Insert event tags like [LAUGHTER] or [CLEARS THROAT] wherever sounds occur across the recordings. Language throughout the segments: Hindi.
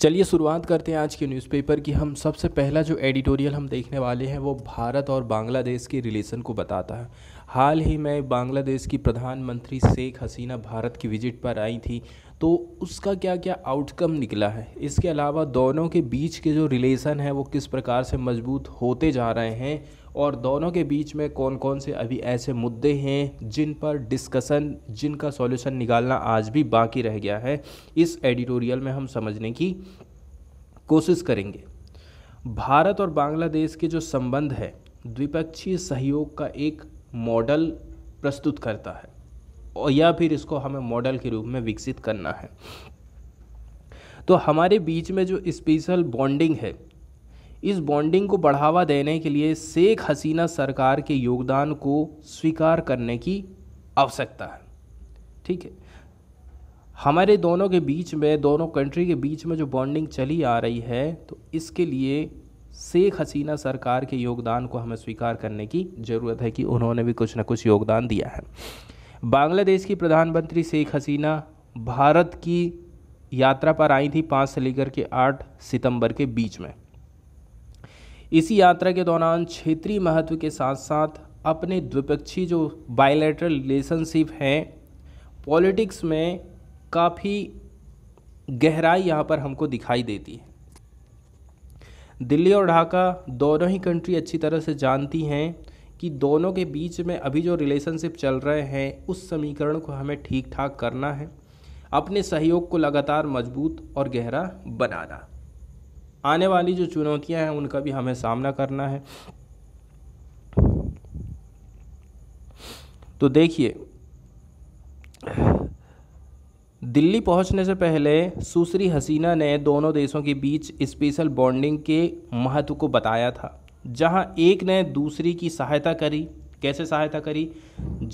चलिए शुरुआत करते हैं आज के न्यूज़पेपर की हम सबसे पहला जो एडिटोरियल हम देखने वाले हैं वो भारत और बांग्लादेश के रिलेशन को बताता है हाल ही में बांग्लादेश की प्रधानमंत्री शेख हसीना भारत की विजिट पर आई थी तो उसका क्या क्या आउटकम निकला है इसके अलावा दोनों के बीच के जो रिलेशन है वो किस प्रकार से मजबूत होते जा रहे हैं और दोनों के बीच में कौन कौन से अभी ऐसे मुद्दे हैं जिन पर डिस्कसन जिनका सॉल्यूशन निकालना आज भी बाकी रह गया है इस एडिटोरियल में हम समझने की कोशिश करेंगे भारत और बांग्लादेश के जो संबंध है द्विपक्षीय सहयोग का एक मॉडल प्रस्तुत करता है और या फिर इसको हमें मॉडल के रूप में विकसित करना है तो हमारे बीच में जो स्पेशल बॉन्डिंग है इस बॉन्डिंग को बढ़ावा देने के लिए शेख हसीना सरकार के योगदान को स्वीकार करने की आवश्यकता है ठीक है हमारे दोनों के बीच में दोनों कंट्री के बीच में जो बॉन्डिंग चली आ रही है तो इसके लिए शेख हसीना सरकार के योगदान को हमें स्वीकार करने की ज़रूरत है कि उन्होंने भी कुछ ना कुछ योगदान दिया है बांग्लादेश की प्रधानमंत्री शेख हसीना भारत की यात्रा पर आई थी पाँच से लेकर के आठ सितंबर के बीच में इसी यात्रा के दौरान क्षेत्रीय महत्व के साथ साथ अपने द्विपक्षीय जो बायोलेटरल रिलेशनशिप हैं पॉलिटिक्स में काफ़ी गहराई यहाँ पर हमको दिखाई देती है दिल्ली और ढाका दोनों ही कंट्री अच्छी तरह से जानती हैं कि दोनों के बीच में अभी जो रिलेशनशिप चल रहे हैं उस समीकरण को हमें ठीक ठाक करना है अपने सहयोग को लगातार मजबूत और गहरा बनाना आने वाली जो चुनौतियां हैं उनका भी हमें सामना करना है तो देखिए दिल्ली पहुंचने से पहले सुश्री हसीना ने दोनों देशों के बीच स्पेशल बॉन्डिंग के महत्व को बताया था जहां एक ने दूसरी की सहायता करी कैसे सहायता करी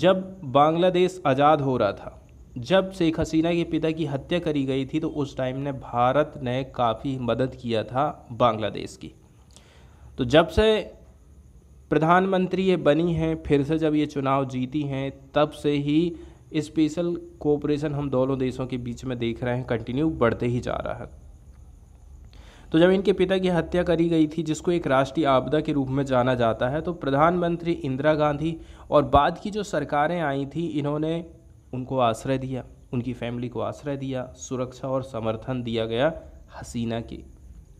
जब बांग्लादेश आज़ाद हो रहा था जब शेख हसीना के पिता की हत्या करी गई थी तो उस टाइम ने भारत ने काफ़ी मदद किया था बांग्लादेश की तो जब से प्रधानमंत्री ये बनी हैं फिर से जब ये चुनाव जीती हैं तब से ही स्पेशल कोऑपरेशन हम दोनों देशों के बीच में देख रहे हैं कंटिन्यू बढ़ते ही जा रहा है तो जब इनके पिता की हत्या करी गई थी जिसको एक राष्ट्रीय आपदा के रूप में जाना जाता है तो प्रधानमंत्री इंदिरा गांधी और बाद की जो सरकारें आई थी इन्होंने उनको आश्रय दिया उनकी फैमिली को आश्रय दिया सुरक्षा और समर्थन दिया गया हसीना की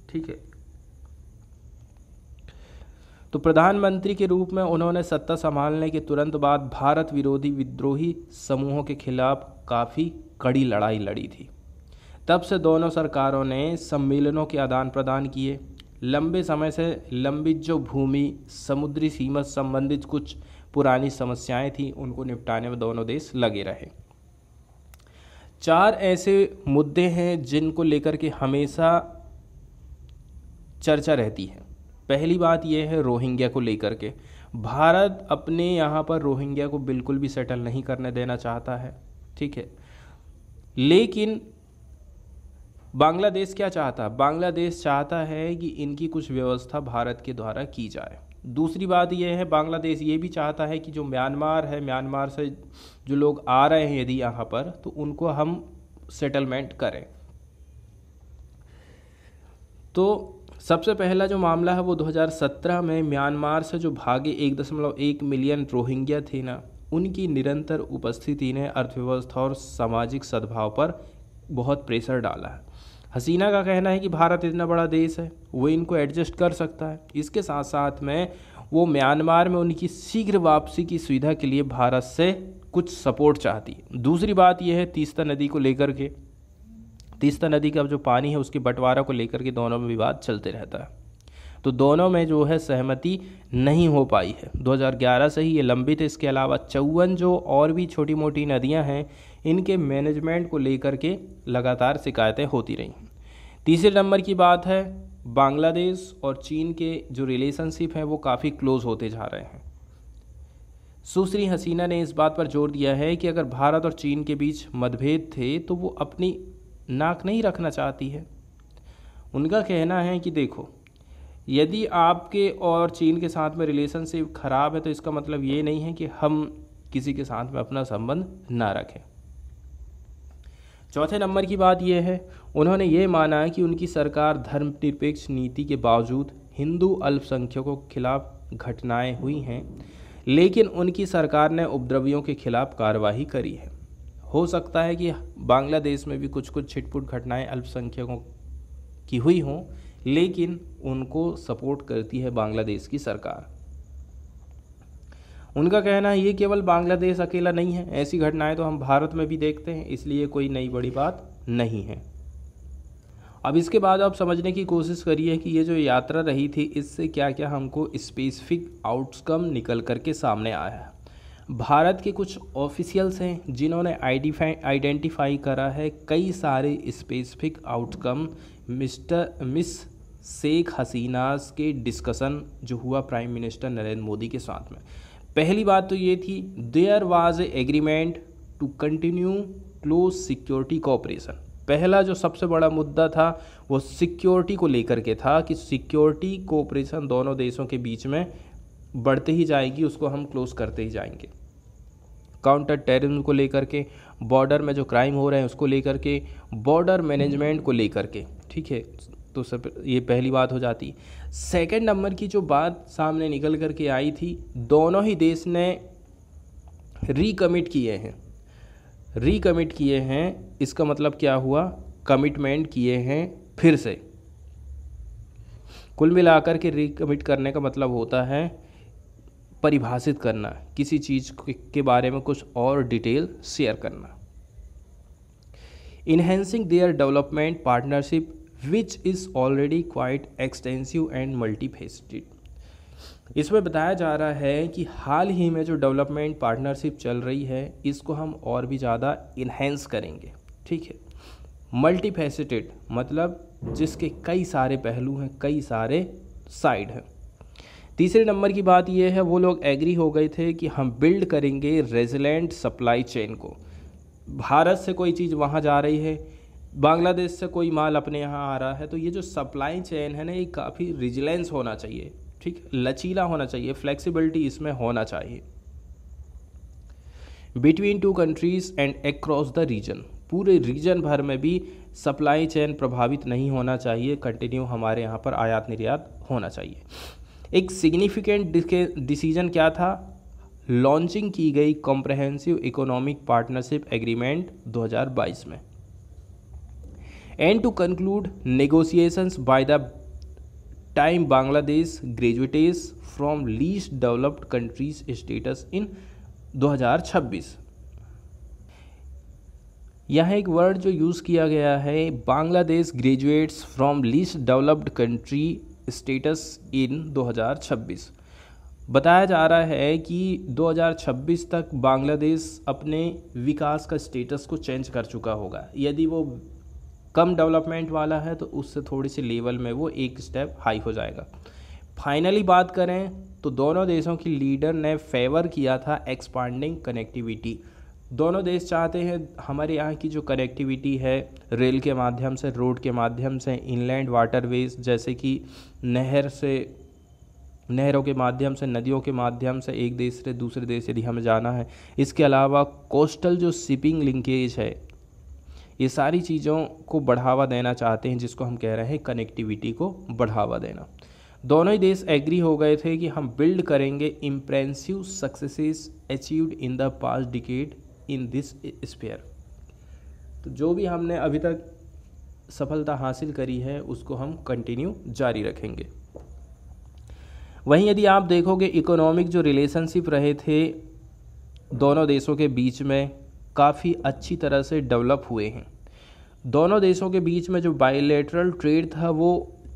ठीक है तो प्रधानमंत्री के रूप में उन्होंने सत्ता संभालने के तुरंत बाद भारत विरोधी विद्रोही समूहों के खिलाफ काफ़ी कड़ी लड़ाई लड़ी थी तब से दोनों सरकारों ने सम्मेलनों के आदान प्रदान किए लंबे समय से लंबित जो भूमि समुद्री सीमा संबंधित कुछ पुरानी समस्याएं थीं उनको निपटाने में दोनों देश लगे रहे चार ऐसे मुद्दे हैं जिनको लेकर के हमेशा चर्चा रहती है पहली बात यह है रोहिंग्या को लेकर के भारत अपने यहाँ पर रोहिंग्या को बिल्कुल भी सेटल नहीं करने देना चाहता है ठीक है लेकिन बांग्लादेश क्या चाहता है बांग्लादेश चाहता है कि इनकी कुछ व्यवस्था भारत के द्वारा की जाए दूसरी बात यह है बांग्लादेश ये भी चाहता है कि जो म्यांमार है म्यांमार से जो लोग आ रहे हैं यदि यहाँ पर तो उनको हम सेटलमेंट करें तो सबसे पहला जो मामला है वो 2017 में म्यांमार से जो भागे एक दशमलव एक मिलियन रोहिंग्या थे ना उनकी निरंतर उपस्थिति ने अर्थव्यवस्था और सामाजिक सद्भाव पर बहुत प्रेशर डाला है हसीना का कहना है कि भारत इतना बड़ा देश है वो इनको एडजस्ट कर सकता है इसके साथ साथ में वो म्यांमार में उनकी शीघ्र वापसी की सुविधा के लिए भारत से कुछ सपोर्ट चाहती है दूसरी बात यह है तीस्ता नदी को लेकर के तीस्ता नदी का जो पानी है उसके बंटवारा को लेकर के दोनों में विवाद चलते रहता है तो दोनों में जो है सहमति नहीं हो पाई है 2011 से ही ये लंबित है इसके अलावा चौवन जो और भी छोटी मोटी नदियां हैं इनके मैनेजमेंट को लेकर के लगातार शिकायतें होती रहीं तीसरे नंबर की बात है बांग्लादेश और चीन के जो रिलेशनशिप हैं वो काफ़ी क्लोज़ होते जा रहे हैं सुश्री हसीना ने इस बात पर जोर दिया है कि अगर भारत और चीन के बीच मतभेद थे तो वो अपनी नाक नहीं रखना चाहती है उनका कहना है कि देखो यदि आपके और चीन के साथ में रिलेशनशिप ख़राब है तो इसका मतलब ये नहीं है कि हम किसी के साथ में अपना संबंध ना रखें चौथे नंबर की बात यह है उन्होंने ये माना कि उनकी सरकार धर्मनिरपेक्ष नीति के बावजूद हिंदू अल्पसंख्यकों के खिलाफ घटनाएं हुई हैं लेकिन उनकी सरकार ने उपद्रवियों के खिलाफ कार्रवाई करी है हो सकता है कि बांग्लादेश में भी कुछ कुछ छिटपुट घटनाएं अल्पसंख्यकों की हुई हों लेकिन उनको सपोर्ट करती है बांग्लादेश की सरकार उनका कहना है ये केवल बांग्लादेश अकेला नहीं है ऐसी घटनाएं तो हम भारत में भी देखते हैं इसलिए कोई नई बड़ी बात नहीं है अब इसके बाद आप समझने की कोशिश करिए कि ये जो यात्रा रही थी इससे क्या क्या हमको स्पेसिफिक आउटकम निकल करके सामने आया है भारत के कुछ ऑफिशियल्स हैं जिन्होंने आइडेंटिफाई आइडेंटिफाई करा है कई सारे specific outcome mister Miss Sheikh Hasina's के डिस्कशन जो हुआ प्राइम मिनिस्टर नरेंद्र मोदी के साथ में पहली बात तो ये थी there was a agreement to continue close security cooperation पहला जो सबसे बड़ा मुद्दा था वो सिक्योरिटी को लेकर के था कि सिक्योरिटी कोऑपरेशन दोनों देशों के बीच में बढ़ते ही जाएगी उसको हम क्लोज़ करते ही जाएंगे काउंटर टेररिज्म को लेकर के बॉर्डर में जो क्राइम हो रहे हैं उसको लेकर के बॉर्डर मैनेजमेंट को लेकर के ठीक है तो सब ये पहली बात हो जाती सेकंड नंबर की जो बात सामने निकल कर के आई थी दोनों ही देश ने रिकमिट किए हैं रिकमिट किए हैं इसका मतलब क्या हुआ कमिटमेंट किए हैं फिर से कुल मिलाकर के रिकमिट करने का मतलब होता है परिभाषित करना किसी चीज़ के बारे में कुछ और डिटेल शेयर करना enhancing their development partnership which is already quite extensive and multifaceted इसमें बताया जा रहा है कि हाल ही में जो डेवलपमेंट पार्टनरशिप चल रही है इसको हम और भी ज़्यादा इन्हेंस करेंगे ठीक है मल्टीफेसिटेड मतलब जिसके कई सारे पहलू हैं कई सारे साइड हैं तीसरे नंबर की बात यह है वो लोग एग्री हो गए थे कि हम बिल्ड करेंगे रेजिलेंट सप्लाई चेन को भारत से कोई चीज़ वहाँ जा रही है बांग्लादेश से कोई माल अपने यहाँ आ रहा है तो ये जो सप्लाई चेन है ना ये काफ़ी रिजिलेंस होना चाहिए ठीक लचीला होना चाहिए फ्लेक्सिबिलिटी इसमें होना चाहिए between two countries and across the region पूरे रीजन भर में भी सप्लाई चेन प्रभावित नहीं होना चाहिए कंटिन्यू हमारे यहाँ पर आयात निर्यात होना चाहिए एक सिग्निफिकेंट डिसीजन क्या था लॉन्चिंग की गई कॉम्प्रहेंसिव इकोनॉमिक पार्टनरशिप एग्रीमेंट 2022 में and to conclude negotiations by the time Bangladesh graduates from least developed countries status in 2026 यह एक वर्ड जो यूज़ किया गया है Bangladesh graduates from least developed country status in 2026 बताया जा रहा है कि 2026 तक बांग्लादेश अपने विकास का स्टेटस को चेंज कर चुका होगा यदि वो कम डेवलपमेंट वाला है तो उससे थोड़ी सी लेवल में वो एक स्टेप हाई हो जाएगा फाइनली बात करें तो दोनों देशों की लीडर ने फेवर किया था एक्सपांडिंग कनेक्टिविटी दोनों देश चाहते हैं हमारे यहाँ की जो कनेक्टिविटी है रेल के माध्यम से रोड के माध्यम से इनलैंड वाटरवेज जैसे कि नहर से नहरों के माध्यम से नदियों के माध्यम से एक देश से दूसरे देश यदि हमें जाना है इसके अलावा कोस्टल जो शिपिंग लिंकेज है ये सारी चीज़ों को बढ़ावा देना चाहते हैं जिसको हम कह रहे हैं कनेक्टिविटी को बढ़ावा देना दोनों ही देश एग्री हो गए थे कि हम बिल्ड करेंगे impressive successes achieved in the past decade in this sphere तो जो भी हमने अभी तक सफलता हासिल करी है उसको हम कंटिन्यू जारी रखेंगे वहीं यदि आप देखोगे इकोनॉमिक जो रिलेशनशिप रहे थे दोनों देशों के बीच में काफ़ी अच्छी तरह से डेवलप हुए हैं दोनों देशों के बीच में जो बायोलेटरल ट्रेड था वो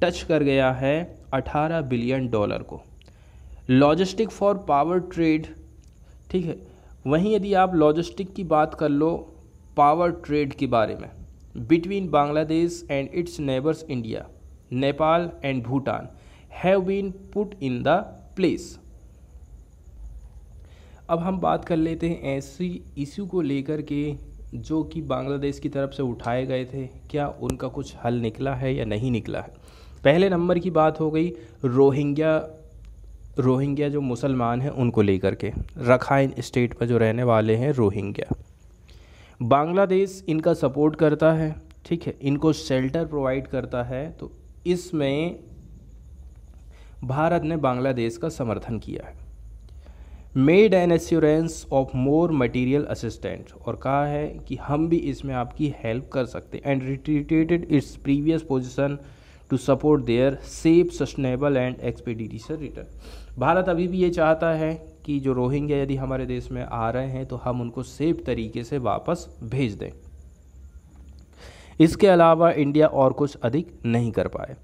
टच कर गया है 18 बिलियन डॉलर को लॉजिस्टिक फॉर पावर ट्रेड ठीक है वहीं यदि आप लॉजिस्टिक की बात कर लो पावर ट्रेड के बारे में between Bangladesh and its neighbours India Nepal and Bhutan have been put in the place अब हम बात कर लेते हैं ऐसी इशू को लेकर के जो कि बांग्लादेश की तरफ से उठाए गए थे क्या उनका कुछ हल निकला है या नहीं निकला है पहले नंबर की बात हो गई रोहिंग्या रोहिंग्या जो मुसलमान हैं उनको लेकर के रखाइन स्टेट में जो रहने वाले हैं रोहिंग्या बांग्लादेश इनका सपोर्ट करता है ठीक है इनको शेल्टर प्रोवाइड करता है तो इसमें भारत ने बांग्लादेश का समर्थन किया है made an assurance of more material assistant और कहा है कि हम भी इसमें आपकी हेल्प कर सकते हैं and retreated its previous position to support their safe sustainable and expedition return Bharat अभी भी ये चाहता है कि जो रोहिंग्या यदि हमारे देश में आ रहे हैं तो हम उनको सेफ तरीके से वापस भेज दें इसके अलावा इंडिया और कुछ अधिक नहीं कर पाए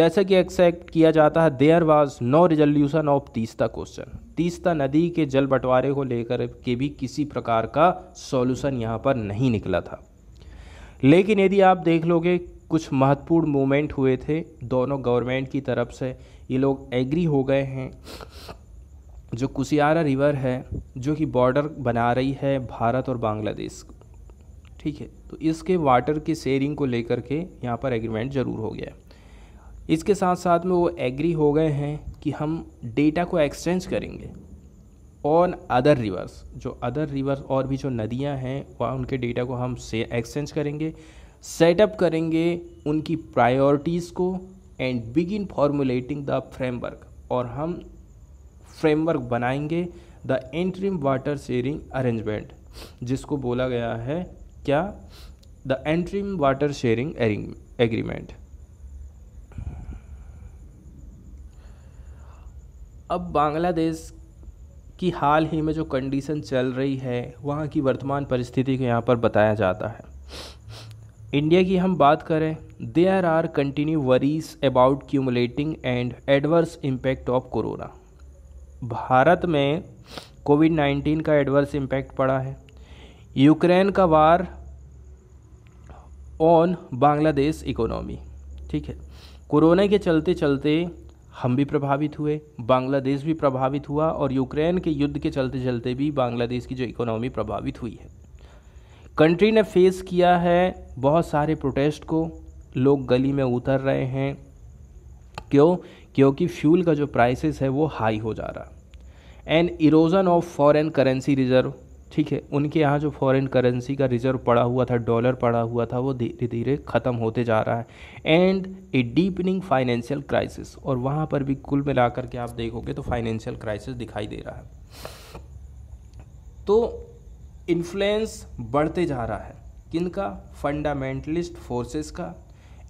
जैसा कि एक्सेप्ट किया जाता है there was no resolution of तीसरा क्वेश्चन तीस्ता नदी के जल बंटवारे को लेकर के भी किसी प्रकार का सॉल्यूशन यहाँ पर नहीं निकला था लेकिन यदि आप देख लोगे कुछ महत्वपूर्ण मूवमेंट हुए थे दोनों गवर्नमेंट की तरफ से ये लोग एग्री हो गए हैं जो कुशियारा रिवर है जो कि बॉर्डर बना रही है भारत और बांग्लादेश ठीक है तो इसके वाटर की शेयरिंग को लेकर के यहाँ पर एग्रीमेंट ज़रूर हो गया इसके साथ साथ में वो एग्री हो गए हैं कि हम डेटा को एक्सचेंज करेंगे ऑन अदर रिवर्स जो अदर रिवर्स और भी जो नदियां हैं वहाँ उनके डेटा को हम से एक्सचेंज करेंगे सेटअप करेंगे उनकी प्रायोरिटीज़ को and begin formulating the framework और हम फ्रेमवर्क बनाएंगे the interim water sharing arrangement जिसको बोला गया है क्या the interim water sharing agreement अब बांग्लादेश की हाल ही में जो कंडीशन चल रही है वहाँ की वर्तमान परिस्थिति को यहाँ पर बताया जाता है इंडिया की हम बात करें there are continue worries about cumulating and adverse impact of corona Bharat में कोविड 19 का एडवर्स इम्पैक्ट पड़ा है यूक्रेन का वार ऑन बांग्लादेश इकोनॉमी ठीक है कोरोना के चलते चलते हम भी प्रभावित हुए बांग्लादेश भी प्रभावित हुआ और यूक्रेन के युद्ध के चलते चलते भी बांग्लादेश की जो इकोनॉमी प्रभावित हुई है कंट्री ने फेस किया है बहुत सारे प्रोटेस्ट को लोग गली में उतर रहे हैं क्यों क्योंकि फ्यूल का जो प्राइसेस है वो हाई हो जा रहा and erosion of foreign currency reserve ठीक है उनके यहाँ जो फॉरेन करेंसी का रिजर्व पड़ा हुआ था डॉलर पड़ा हुआ था वो धीरे धीरे ख़त्म होते जा रहा है and a deepening financial crisis और वहाँ पर भी कुल मिलाकर के आप देखोगे तो फाइनेंशियल क्राइसिस दिखाई दे रहा है तो इन्फ्लुएंस बढ़ते जा रहा है किन का फंडामेंटलिस्ट फोर्सेस का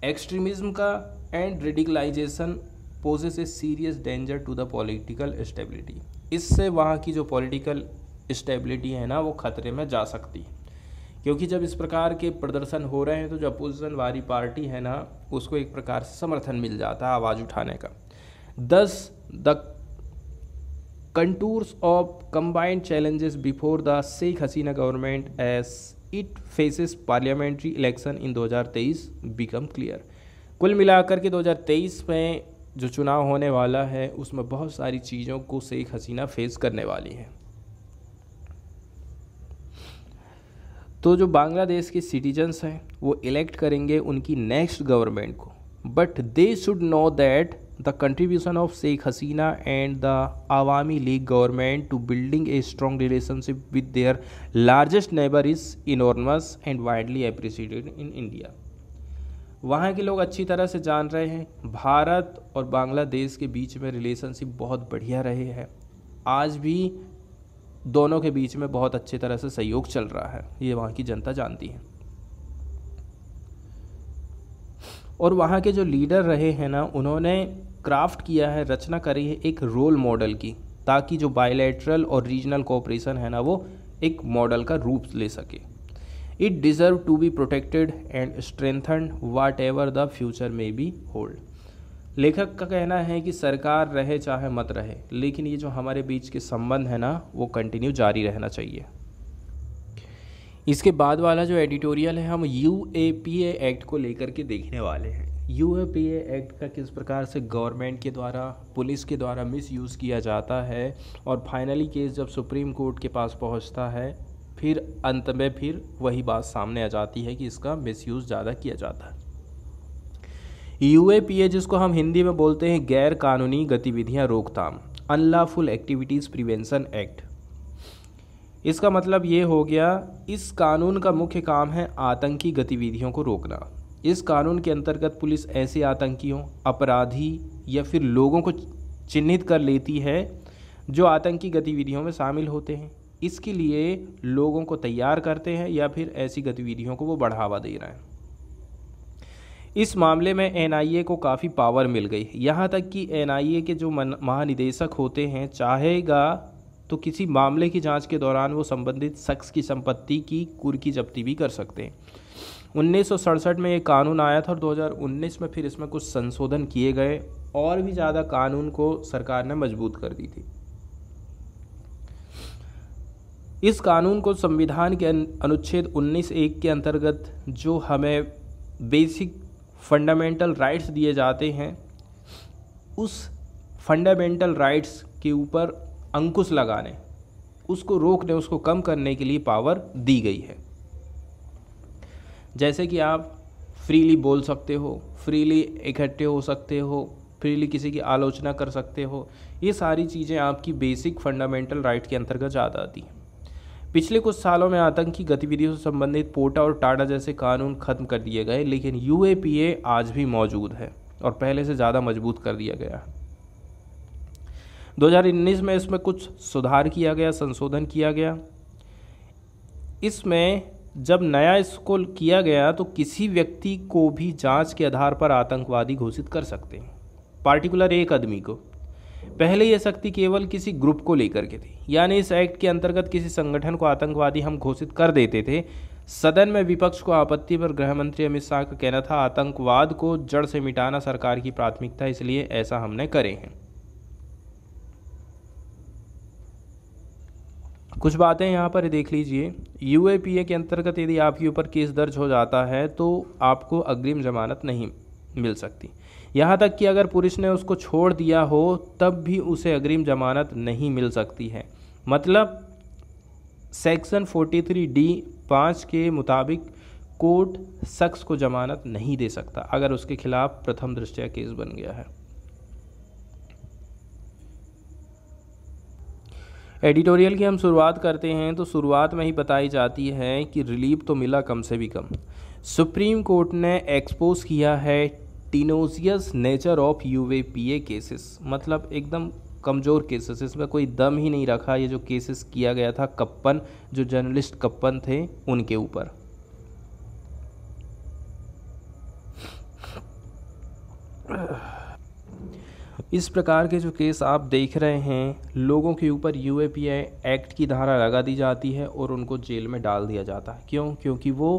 एक्सट्रीमिज्म का and radicalisation poses a serious danger to the political stability इससे वहाँ की जो पॉलिटिकल स्टेबिलिटी है ना वो खतरे में जा सकती है क्योंकि जब इस प्रकार के प्रदर्शन हो रहे हैं तो जो अपोजिशन वाली पार्टी है ना उसको एक प्रकार से समर्थन मिल जाता है आवाज़ उठाने का thus the contours of combined challenges before the Sheikh Hasina government as it faces parliamentary election in 2023 become clear कुल मिलाकर के 2023 में जो चुनाव होने वाला है उसमें बहुत सारी चीज़ों को शेख हसीना फेस करने वाली हैं तो जो बांग्लादेश के सिटीजन्स हैं वो इलेक्ट करेंगे उनकी नेक्स्ट गवर्नमेंट को but they should know that the contribution of Sheikh Hasina and the Awami League government to building a strong relationship with their largest neighbour is enormous and widely appreciated in India वहाँ के लोग अच्छी तरह से जान रहे हैं भारत और बांग्लादेश के बीच में रिलेशनशिप बहुत बढ़िया रहे हैं आज भी दोनों के बीच में बहुत अच्छे तरह से सहयोग चल रहा है ये वहाँ की जनता जानती है और वहाँ के जो लीडर रहे हैं ना उन्होंने क्राफ्ट किया है रचना करी है एक रोल मॉडल की ताकि जो बायोलेट्रल और रीजनल कोऑपरेशन है ना वो एक मॉडल का रूप ले सके it deserve to be protected and strengthen whatever the future may be hold लेखक का कहना है कि सरकार रहे चाहे मत रहे लेकिन ये जो हमारे बीच के संबंध है ना वो कंटिन्यू जारी रहना चाहिए इसके बाद वाला जो एडिटोरियल है हम यू ए पी एक्ट को लेकर के देखने वाले हैं यू ए पी एक्ट का किस प्रकार से गवर्नमेंट के द्वारा पुलिस के द्वारा मिस यूज़ किया जाता है और फाइनली केस जब सुप्रीम कोर्ट के पास पहुंचता है फिर अंत में फिर वही बात सामने आ जाती है कि इसका मिस ज़्यादा किया जाता है यूएपीए जिसको हम हिंदी में बोलते हैं गैर कानूनी गतिविधियां रोकथाम अनलॉफुल एक्टिविटीज़ प्रिवेंशन एक्ट इसका मतलब ये हो गया इस कानून का मुख्य काम है आतंकी गतिविधियों को रोकना इस कानून के अंतर्गत पुलिस ऐसे आतंकियों अपराधी या फिर लोगों को चिन्हित कर लेती है जो आतंकी गतिविधियों में शामिल होते हैं इसके लिए लोगों को तैयार करते हैं या फिर ऐसी गतिविधियों को वो बढ़ावा दे रहे हैं इस मामले में एनआईए को काफ़ी पावर मिल गई यहाँ तक कि एनआईए के जो महानिदेशक होते हैं चाहेगा तो किसी मामले की जांच के दौरान वो संबंधित शख्स की संपत्ति की कुर्की जब्ती भी कर सकते हैं उन्नीस में ये कानून आया था और 2019 में फिर इसमें कुछ संशोधन किए गए और भी ज़्यादा कानून को सरकार ने मजबूत कर दी थी इस कानून को संविधान के अनुच्छेद 19 एक के अंतर्गत जो हमें बेसिक फंडामेंटल राइट्स दिए जाते हैं उस फंडामेंटल राइट्स के ऊपर अंकुश लगाने उसको रोकने उसको कम करने के लिए पावर दी गई है जैसे कि आप फ्रीली बोल सकते हो फ्रीली इकट्ठे हो सकते हो फ्रीली किसी की आलोचना कर सकते हो ये सारी चीज़ें आपकी बेसिक फंडामेंटल राइट के अंतर्गत ज़्यादा आती हैं पिछले कुछ सालों में आतंकी गतिविधियों से संबंधित पोटा और टाटा जैसे कानून खत्म कर दिए गए लेकिन यू आज भी मौजूद है और पहले से ज़्यादा मजबूत कर दिया गया 2019 में इसमें कुछ सुधार किया गया संशोधन किया गया इसमें जब नया इसको किया गया तो किसी व्यक्ति को भी जांच के आधार पर आतंकवादी घोषित कर सकते हैं पार्टिकुलर एक आदमी को पहले यह शक्ति केवल किसी ग्रुप को लेकर के थी यानी इस एक्ट के अंतर्गत किसी संगठन को आतंकवादी हम घोषित कर देते थे सदन में विपक्ष को आपत्ति पर गृह मंत्री अमित शाह का कहना था आतंकवाद को जड़ से मिटाना सरकार की प्राथमिकता इसलिए ऐसा हमने करे हैं कुछ बातें यहाँ पर देख लीजिए यू के अंतर्गत यदि आपके ऊपर केस दर्ज हो जाता है तो आपको अग्रिम जमानत नहीं मिल सकती यहाँ तक कि अगर पुरुष ने उसको छोड़ दिया हो तब भी उसे अग्रिम जमानत नहीं मिल सकती है मतलब सेक्शन 43 डी पाँच के मुताबिक कोर्ट शख्स को जमानत नहीं दे सकता अगर उसके खिलाफ प्रथम दृष्टया केस बन गया है एडिटोरियल की हम शुरुआत करते हैं तो शुरुआत में ही बताई जाती है कि रिलीफ तो मिला कम से भी कम सुप्रीम कोर्ट ने एक्सपोज किया है tenuous nature of U A cases मतलब एकदम कमज़ोर केसेस इसमें कोई दम ही नहीं रखा ये जो केसेस किया गया था कप्पन जो जर्नलिस्ट कप्पन थे उनके ऊपर इस प्रकार के जो केस आप देख रहे हैं लोगों के ऊपर यू एक्ट की धारा लगा दी जाती है और उनको जेल में डाल दिया जाता है क्यों क्योंकि वो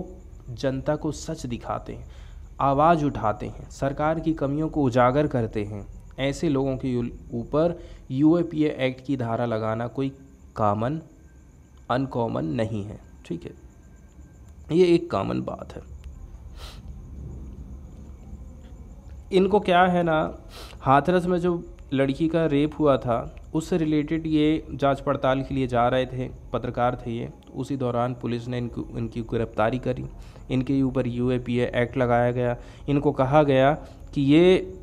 जनता को सच दिखाते हैं आवाज़ उठाते हैं सरकार की कमियों को उजागर करते हैं ऐसे लोगों के ऊपर यू एक्ट की धारा लगाना कोई कामन अनकॉमन नहीं है ठीक है ये एक कॉमन बात है इनको क्या है ना हाथरस में जो लड़की का रेप हुआ था उससे रिलेटेड ये जांच पड़ताल के लिए जा रहे थे पत्रकार थे ये उसी दौरान पुलिस ने इनको इनकी गिरफ्तारी करी इनके ऊपर यू ए पी एक्ट लगाया गया इनको कहा गया कि ये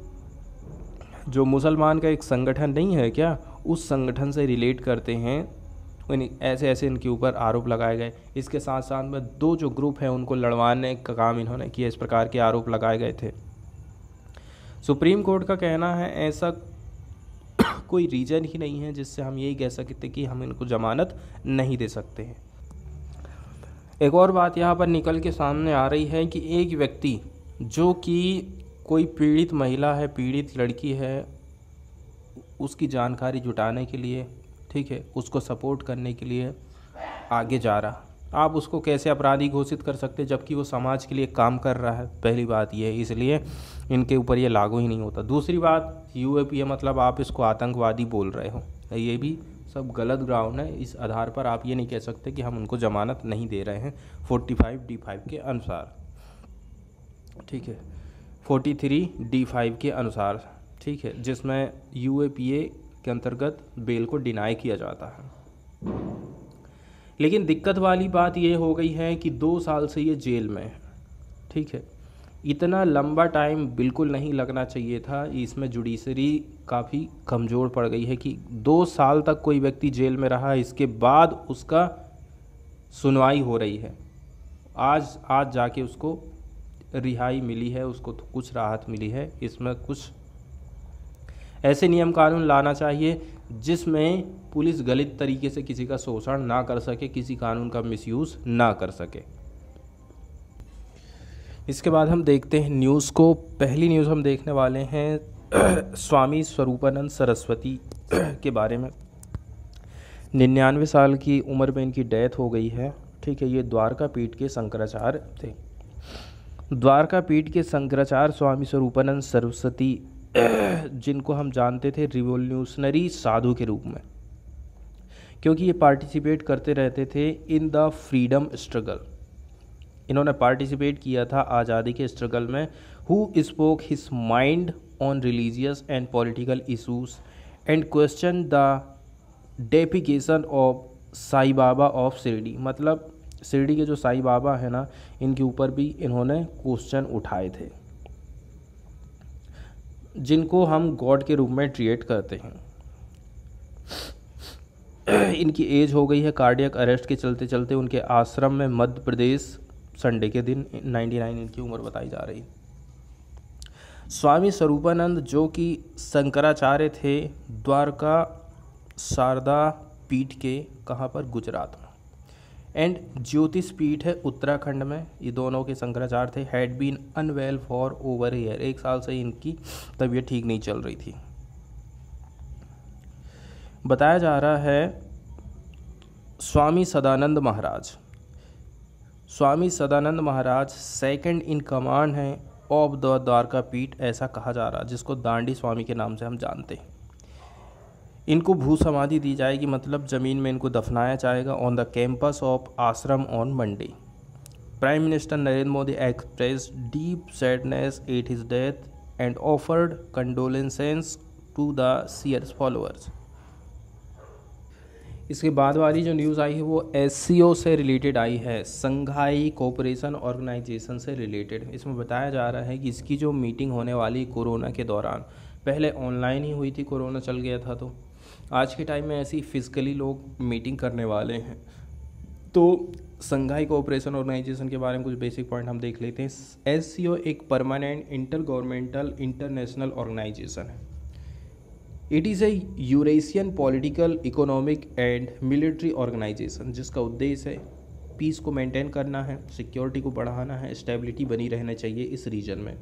जो मुसलमान का एक संगठन नहीं है क्या उस संगठन से रिलेट करते हैं ऐसे ऐसे इनके ऊपर आरोप लगाए गए इसके साथ साथ में दो जो ग्रुप हैं उनको लड़वाने का काम इन्होंने किया इस प्रकार के आरोप लगाए गए थे सुप्रीम कोर्ट का कहना है ऐसा [COUGHS] कोई रीजन ही नहीं है जिससे हम यही कह सकते कि हम इनको जमानत नहीं दे सकते हैं एक और बात यहाँ पर निकल के सामने आ रही है कि एक व्यक्ति जो कि कोई पीड़ित महिला है पीड़ित लड़की है उसकी जानकारी जुटाने के लिए ठीक है उसको सपोर्ट करने के लिए आगे जा रहा आप उसको कैसे अपराधी घोषित कर सकते जबकि वो समाज के लिए काम कर रहा है पहली बात ये है इसलिए इनके ऊपर ये लागू ही नहीं होता दूसरी बात यू ए पी मतलब आप इसको आतंकवादी बोल रहे हो ये भी सब गलत ग्राउंड है इस आधार पर आप ये नहीं कह सकते कि हम उनको ज़मानत नहीं दे रहे हैं फोर्टी फाइव डी फाइव के अनुसार ठीक है फोर्टी थ्री डी फाइव के अनुसार ठीक है जिसमें यू ए पी ए के अंतर्गत बेल को डिनाई किया जाता है लेकिन दिक्कत वाली बात ये हो गई है कि दो साल से ये जेल में है ठीक है इतना लंबा टाइम बिल्कुल नहीं लगना चाहिए था इसमें जुडिशरी काफ़ी कमज़ोर पड़ गई है कि दो साल तक कोई व्यक्ति जेल में रहा इसके बाद उसका सुनवाई हो रही है आज आज जाके उसको रिहाई मिली है उसको तो कुछ राहत मिली है इसमें कुछ ऐसे नियम कानून लाना चाहिए जिसमें पुलिस गलत तरीके से किसी का शोषण ना कर सके किसी कानून का मिसयूज़ ना कर सके इसके बाद हम देखते हैं न्यूज़ को पहली न्यूज़ हम देखने वाले हैं [CLEARS THROAT] स्वामी स्वरूपानंद सरस्वती [CLEARS THROAT] के बारे में निन्यानवे साल की उम्र में इनकी डेथ हो गई है ठीक है ये द्वारका पीठ के शंकराचार्य थे द्वारका पीठ के शंकराचार्य स्वामी स्वरूपानंद सरस्वती [CLEARS THROAT] जिनको हम जानते थे रिवोल्यूशनरी साधु के रूप में क्योंकि ये पार्टिसिपेट करते रहते थे इन द फ्रीडम स्ट्रगल इन्होंने पार्टिसिपेट किया था आज़ादी के स्ट्रगल में who spoke his mind on religious and political issues and question the deification of Sai Baba of Shirdi मतलब शिरडी के जो साई बाबा है ना इनके ऊपर भी इन्होंने क्वेश्चन उठाए थे जिनको हम गॉड के रूप में ट्रीट करते हैं इनकी एज हो गई है कार्डियक अरेस्ट के चलते चलते उनके आश्रम में मध्य प्रदेश संडे के दिन 99 इनकी उम्र बताई जा रही स्वामी स्वरूपानंद जो कि शंकराचार्य थे द्वारका शारदा पीठ के कहाँ पर गुजरात में एंड ज्योतिष पीठ है उत्तराखंड में ये दोनों के शंकराचार्य थे had been unwell for over year एक साल से इनकी तबीयत ठीक नहीं चल रही थी बताया जा रहा है Swami Sadanand Maharaj Swami Sadanand Maharaj second in command हैं ऑफ द द्वारका पीठ ऐसा कहा जा रहा है जिसको दांडी स्वामी के नाम से हम जानते हैं इनको भू समाधि दी जाएगी मतलब ज़मीन में इनको दफनाया जाएगा on the campus of ashram on Monday prime minister Narendra Modi express deep sadness at his death and offered condolences to the seer's followers इसके बाद वाली जो न्यूज़ आई है वो एस से रिलेटेड आई है संघाई कोऑपरेशन ऑर्गेनाइजेशन से रिलेटेड इसमें बताया जा रहा है कि इसकी जो मीटिंग होने वाली कोरोना के दौरान पहले ऑनलाइन ही हुई थी कोरोना चल गया था तो आज के टाइम में ऐसी फिजिकली लोग मीटिंग करने वाले हैं तो संघाई कोऑपरेशन ऑर्गेनाइजेशन के बारे में कुछ बेसिक पॉइंट हम देख लेते हैं एस एक permanent intergovernmental international organisation है it is a Eurasian political economic and military organisation जिसका उद्देश्य है पीस को मेंटेन करना है सिक्योरिटी को बढ़ाना है स्टेबिलिटी बनी रहना चाहिए इस रीजन में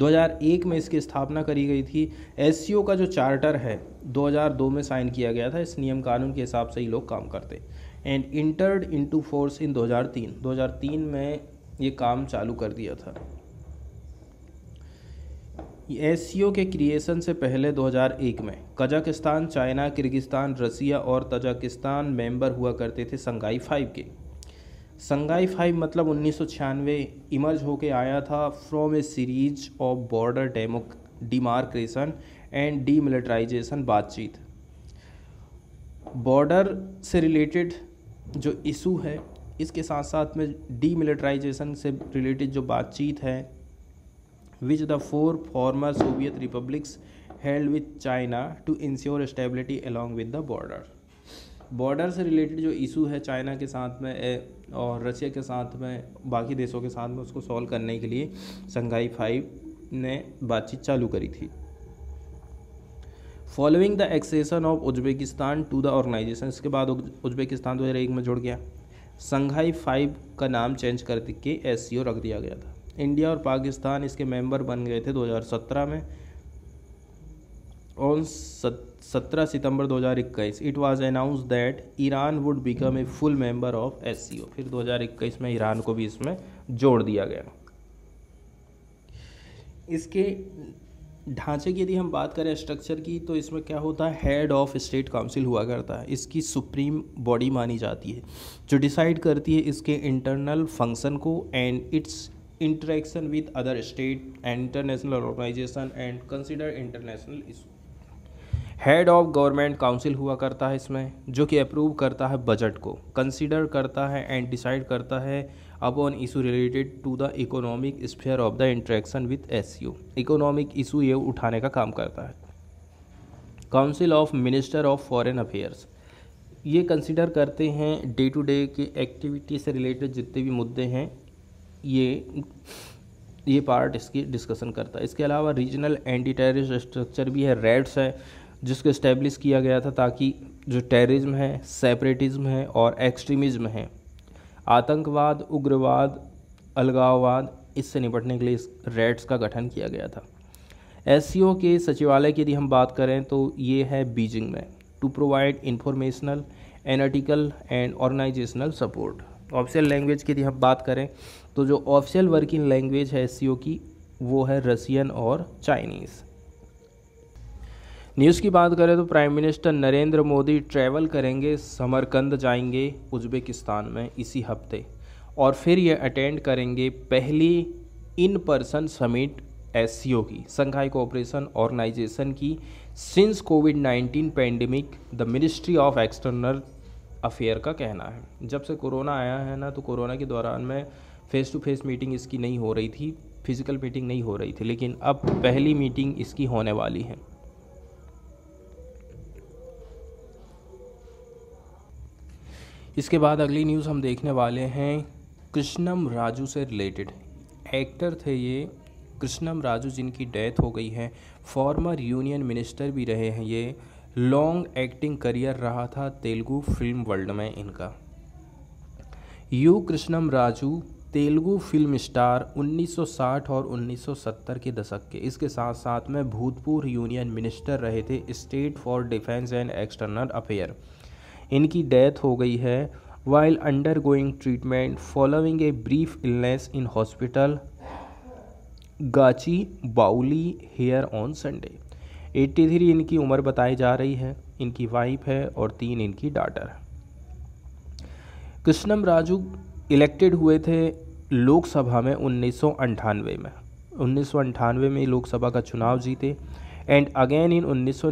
2001 में इसकी स्थापना करी गई थी एस का जो चार्टर है 2002 में साइन किया गया था इस नियम कानून के हिसाब से ही लोग काम करते and entered into force in 2003 2003 में ये काम चालू कर दिया था एस के क्रिएशन से पहले 2001 में कजाकिस्तान चाइना किर्गिस्तान रसिया और तजाकिस्तान मेंबर हुआ करते थे संगाई फाइव के संगाई फाइव मतलब उन्नीस इमर्ज होके आया था from a series of border demo demarcation and demilitarisation बातचीत बॉर्डर से रिलेटेड जो इशू है इसके साथ साथ में डीमिलिटराइजेशन से रिलेटेड जो बातचीत है which the four former Soviet republics held with China to ensure stability along with the border border से रिलेटेड जो इशू है चाइना के साथ में और रशिया के साथ में बाकी देशों के साथ में उसको सॉल्व करने के लिए संघाई फाइव ने बातचीत चालू करी थी following the accession of Uzbekistan to the organisation इसके बाद उज्बेकिस्तान दो हज़ार एक में जुड़ गया संघाई फाइव का नाम चेंज एस सी एस रख दिया गया था इंडिया और पाकिस्तान इसके मेंबर बन गए थे 2017 में ऑन सत्रह सितंबर 2021 it was announce that Iran would become a full member of S फिर 2021 में ईरान को भी इसमें जोड़ दिया गया इसके ढांचे की यदि हम बात करें स्ट्रक्चर की तो इसमें क्या होता है हेड ऑफ स्टेट काउंसिल हुआ करता है इसकी सुप्रीम बॉडी मानी जाती है जो डिसाइड करती है इसके इंटरनल फंक्शन को and its interaction with other state and international organisation and consider international issue head of government council हुआ करता है इसमें जो कि अप्रूव करता है बजट को कंसिडर करता है एंड डिसाइड करता है on issue related to the economic sphere of the interaction with S U economic issue ये उठाने का काम करता है council of minister of foreign affairs ये कंसिडर करते हैं डे टू डे के एक्टिविटी से रिलेटेड जितने भी मुद्दे हैं ये ये पार्ट इसकी डिस्कशन करता है इसके अलावा रीजनल एंटी टेररिस्ट स्ट्रक्चर भी है रेड्स है जिसको इस्टेब्लिश किया गया था ताकि जो टेररिज्म है सेपरेटिज्म है और एक्सट्रीमिज्म है आतंकवाद उग्रवाद अलगाववाद इससे निपटने के लिए इस रेड्स का गठन किया गया था एस के सचिवालय की यदि हम बात करें तो ये है बीजिंग में to provide informational analytical and organisational support official language की यदि हम बात करें तो जो ऑफिशियल वर्किंग लैंग्वेज है एस की वो है रसियन और चाइनीज़ न्यूज़ की बात करें तो prime minister Narendra Modi travel करेंगे समरकंद जाएंगे उज्बेकिस्तान में इसी हफ्ते और फिर ये अटेंड करेंगे पहली इन पर्सन समिट एस की संघाई कोऑपरेशन ऑर्गेनाइजेशन की since COVID 19 pandemic the ministry of external affair का कहना है जब से कोरोना आया है ना तो कोरोना के दौरान में फेस टू फेस मीटिंग इसकी नहीं हो रही थी फिज़िकल मीटिंग नहीं हो रही थी लेकिन अब पहली मीटिंग इसकी होने वाली है इसके बाद अगली न्यूज़ हम देखने वाले हैं कृष्णम राजू से रिलेटेड एक्टर थे ये कृष्णम राजू जिनकी डेथ हो गई है फॉर्मर यूनियन मिनिस्टर भी रहे हैं ये लॉन्ग एक्टिंग करियर रहा था तेलुगु फिल्म वर्ल्ड में इनका U Krishnam Raju Telugu film star 1960 और 1970 के दशक के इसके साथ साथ में भूतपूर्व यूनियन मिनिस्टर रहे थे state for defence and external affair इनकी डेथ हो गई है while undergoing treatment following a brief illness in hospital Gachibowli hair on Sunday 83 इनकी उम्र बताई जा रही है इनकी वाइफ है और तीन इनकी डाटर कृष्णम राजू इलेक्टेड हुए थे लोकसभा में उन्नीस में उन्नीस में लोकसभा का चुनाव जीते एंड अगेन इन उन्नीस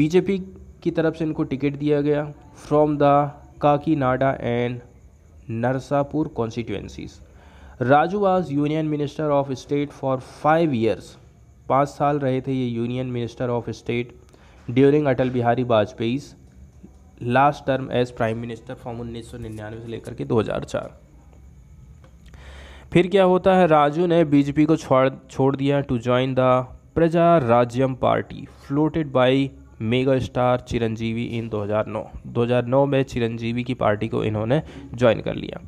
बीजेपी की तरफ से इनको टिकट दिया गया from the Kakinada and Narsapur constituencies Raju was union minister of state for five years पाँच साल रहे थे ये union minister of state during Atal Bihari Vajpayee last term as prime minister from निन्यानवे से लेकर के दो हजार चार फिर क्या होता है राजू ने बीजेपी को छोड़ छोड़ दिया to join the Praja Rajyam party floated by mega star Chiranjeevi in 2009 2009 में चिरंजीवी की पार्टी को इन्होंने ज्वाइन कर लिया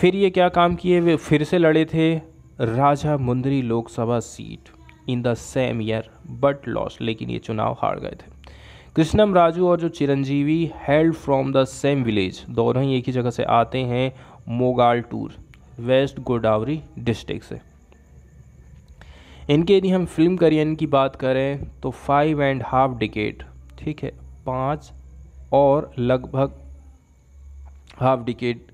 फिर ये क्या काम किए वे फिर से लड़े थे Rajahmundry Lok Sabha seat in the same year but lost लेकिन ये चुनाव हार गए थे कृष्णम राजू और जो Chiranjeevi hail from the same village दोनों ही एक ही जगह से आते हैं Mogalthur West Godavari district से इनके यदि हम फिल्म करियर की बात करें तो फाइव एंड हाफ डिकेट ठीक है पाँच और लगभग हाफ डिकेट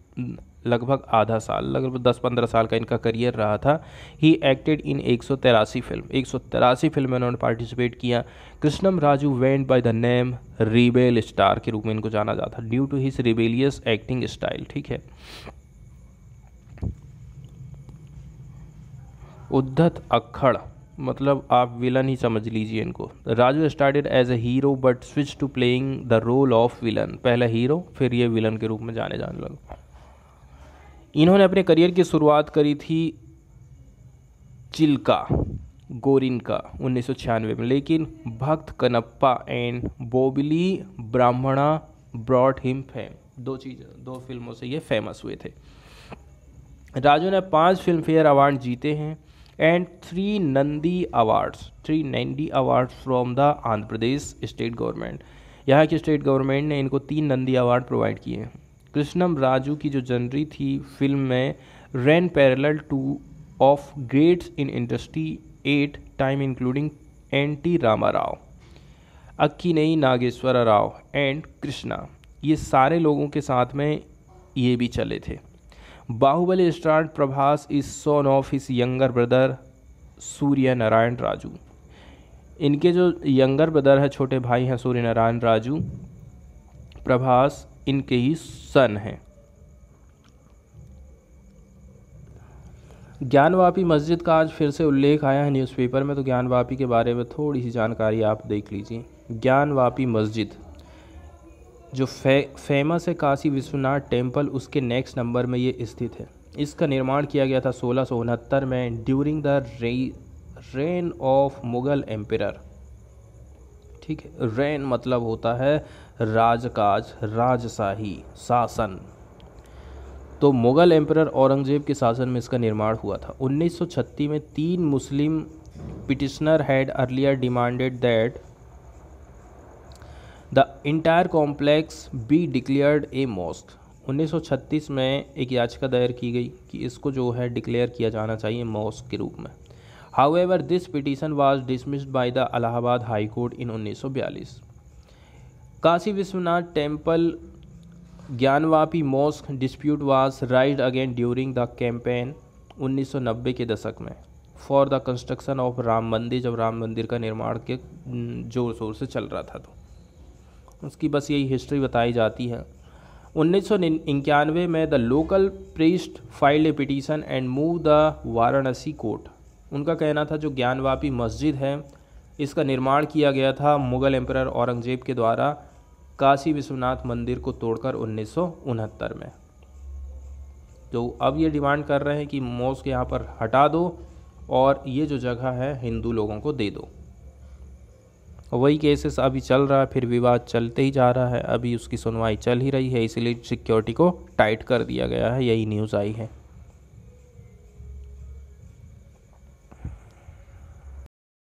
लगभग आधा साल लगभग दस पंद्रह साल का इनका करियर रहा था ही एक्टेड इन एक सौ तिरासी फिल्म एक सौ तिरासी फिल्म में उन्होंने पार्टिसिपेट किया Krishnam Raju went by the name rebel star के रूप में इनको जाना जाता due to his rebellious acting style ठीक है उद्धत अखड़ मतलब आप विलन ही समझ लीजिए इनको Raju started as a hero but switch to playing the role of villain पहला हीरो फिर ये विलन के रूप में जाने जाने लगा इन्होंने अपने करियर की शुरुआत करी थी चिल्का गोरिन का उन्नीस में लेकिन भक्त कनप्पा एंड बोबली ब्राह्मणा ब्रॉड हिम फेम दो चीज दो फिल्मों से ये फेमस हुए थे राजू ने पांच फिल्म फेयर अवार्ड जीते हैं and three Nandi awards three Nandi award from the Andhra Pradesh state government यहाँ की स्टेट गवर्नमेंट ने इनको तीन नंदी अवार्ड प्रोवाइड किए हैं कृष्णम राजू की जो जनरी थी फिल्म में reign parallel to of greats in industry at time including N T Rama Rao नई नागेश्वरा राव एंड कृष्णा ये सारे लोगों के साथ में ये भी चले थे Baahubali star Prabhas is son of his younger brother Surya Narayana Raju इनके जो यंगर ब्रदर है छोटे भाई हैं सूर्य नारायण राजू प्रभास इनके ही सन हैं ज्ञानवापी मस्जिद का आज फिर से उल्लेख आया है न्यूज़पेपर में तो ज्ञानवापी के बारे में थोड़ी सी जानकारी आप देख लीजिए ज्ञानवापी मस्जिद जो फे, फेमस है काशी विश्वनाथ टेम्पल उसके नेक्स्ट नंबर में ये स्थित है इसका निर्माण किया गया था सोलह में ड्यूरिंग द रे, रेन ऑफ मुग़ल एम्पर ठीक है रेन मतलब होता है राजकाज राजशाही शासन तो मुग़ल एम्पर औरंगज़ेब के शासन में इसका निर्माण हुआ था 1936 में तीन Muslim petitioner had earlier demanded that the entire complex be declared a mosque 1936 में एक याचिका दायर की गई कि इसको जो है डिक्लेयर किया जाना चाहिए मॉस्क के रूप में however this petition was dismissed by the Allahabad high court in उन्नीस Kashi Vishwanath temple Gyanvapi mosque dispute was raised again during the campaign 1990 के दशक में for the construction of Ram Mandir जब राम मंदिर का निर्माण के जोर शोर से चल रहा था तो उसकी बस यही हिस्ट्री बताई जाती है उन्नीस में the local priest filed a petition and move the Varanasi court उनका कहना था जो ज्ञानवापी मस्जिद है इसका निर्माण किया गया था मुगल एम्पर औरंगजेब के द्वारा काशी विश्वनाथ मंदिर को तोड़कर उन्नीस में तो अब ये डिमांड कर रहे हैं कि मोस्क यहाँ पर हटा दो और ये जो जगह है हिंदू लोगों को दे दो वही केसेस अभी चल रहा है फिर विवाद चलते ही जा रहा है अभी उसकी सुनवाई चल ही रही है इसीलिए सिक्योरिटी को टाइट कर दिया गया है यही न्यूज़ आई है